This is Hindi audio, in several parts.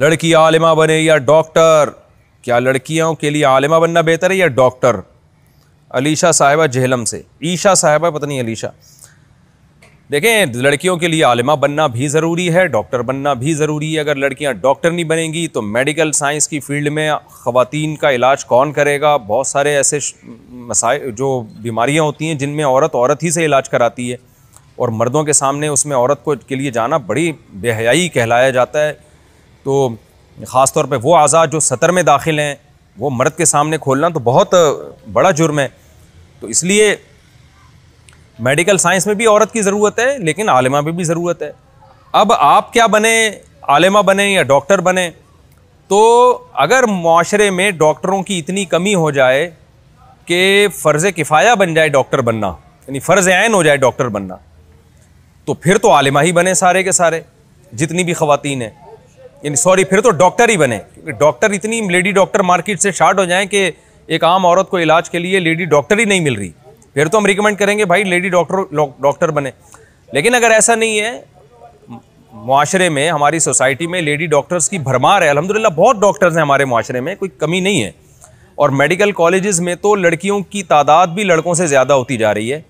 लड़की आलिमा बने या डॉक्टर क्या लड़कियों के लिए आलिमा बनना बेहतर है या डॉक्टर अलीशा साहिबा जहलम से ईशा साहिबा पता नहीं अलीशा देखें लड़कियों के लिए आलिमा बनना भी ज़रूरी है डॉक्टर बनना भी ज़रूरी है अगर लड़कियां डॉक्टर नहीं बनेंगी तो मेडिकल साइंस की फील्ड में ख़वातीन का इलाज कौन करेगा बहुत सारे ऐसे मसाइल जो बीमारियां होती हैं जिनमें औरत औरत ही से इलाज कराती है और मर्दों के सामने उसमें औरत को के लिए जाना बड़ी बेहयाई कहलाया जाता है तो ख़ास तौर पर वो अज़ा जो सतर में दाखिल हैं वो मर्द के सामने खोलना तो बहुत बड़ा जुर्म है तो इसलिए मेडिकल साइंस में भी औरत की ज़रूरत है लेकिन आलिमा में भी ज़रूरत है अब आप क्या बने आलिमा बने या डॉक्टर बने तो अगर माशरे में डॉक्टरों की इतनी कमी हो जाए कि फ़र्ज़ किफ़ाया बन जाए डॉक्टर बनना यानी फ़र्ज़ आयन हो जाए डॉक्टर बनना तो फिर तो आलिमा ही बने सारे के सारे जितनी भी ख़वान हैं यानी सॉरी फिर तो डॉक्टर ही बने डॉक्टर इतनी लेडी डॉक्टर मार्केट से शार्ट हो जाए कि एक आम औरत को इलाज के लिए लेडी डॉक्टर ही नहीं मिल रही फिर तो हम रिकमेंड करेंगे भाई लेडी डॉक्टर डॉक्टर बने लेकिन अगर ऐसा नहीं है माशरे में हमारी सोसाइटी में लेडी डॉक्टर्स की भरमार है अलहमदिल्ला बहुत डॉक्टर्स हैं हमारे माशरे में कोई कमी नहीं है और मेडिकल कॉलेज़ में तो लड़कियों की तादाद भी लड़कों से ज़्यादा होती जा रही है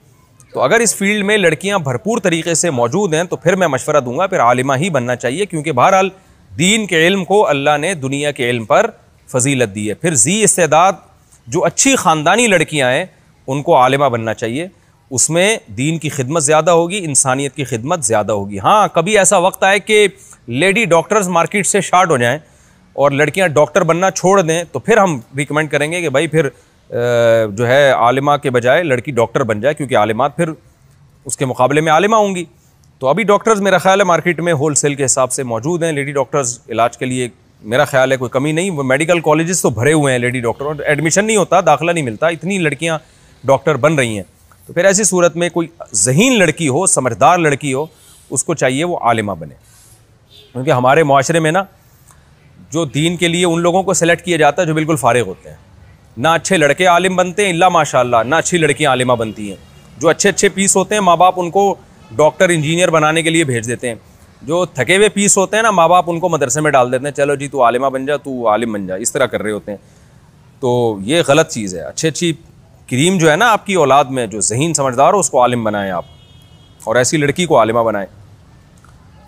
तो अगर इस फील्ड में लड़कियां भरपूर तरीके से मौजूद हैं तो फिर मैं मशवरा दूंगा फिर आलिमा ही बनना चाहिए क्योंकि बहरहाल दीन के इल्म को अल्लाह ने दुनिया के इल्म पर फजीलत दी है फिर जी इस्तेदाद जो अच्छी ख़ानदानी लड़कियाँ हैं उनको आलिमा बनना चाहिए उसमें दीन की खिदमत ज़्यादा होगी इंसानियत की खिदमत ज़्यादा होगी हाँ कभी ऐसा वक्त आए कि लेडी डॉक्टर्स मार्केट से शार्ट हो जाएँ और लड़कियाँ डॉक्टर बनना छोड़ दें तो फिर हम रिकमेंड करेंगे कि भाई फिर जो है आलिमा के बजाय लड़की डॉक्टर बन जाए क्योंकि आलिमात फिर उसके मुकाबले में आलिमा होंगी तो अभी डॉक्टर्स मेरा ख्याल है मार्केट में होलसेल के हिसाब से मौजूद हैं लेडी डॉक्टर्स इलाज के लिए मेरा ख्याल है कोई कमी नहीं मेडिकल कॉलेजेस तो भरे हुए हैं लेडी डॉक्टर एडमिशन नहीं होता दाखिला नहीं मिलता इतनी लड़कियाँ डॉक्टर बन रही हैं तो फिर ऐसी सूरत में कोई जहीन लड़की हो समझदार लड़की हो उसको चाहिए वो आलिमा बने क्योंकि हमारे माशरे में ना जो दीन के लिए उन लोगों को सेलेक्ट किया जाता है जो बिल्कुल फारग होते हैं ना अच्छे लड़के आलिम बनते हैं इला माशाल्लाह ना अच्छी लड़कियाँ आलिमा बनती हैं जो अच्छे अच्छे पीस होते हैं माँ बाप उनको डॉक्टर इंजीनियर बनाने के लिए भेज देते हैं जो थके हुए पीस होते हैं ना माँ बाप उनको मदरसे में डाल देते हैं चलो जी तू आलिमा बन जा तू आलिम बन जा इस तरह कर रहे होते हैं तो ये गलत चीज़ है अच्छी अच्छी क्रीम जो है ना आपकी औलाद में जो जहन समझदार हो उसको आलिम बनाएं आप और ऐसी लड़की को आलिमा बनाएं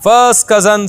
फर्स्ट कज़न्स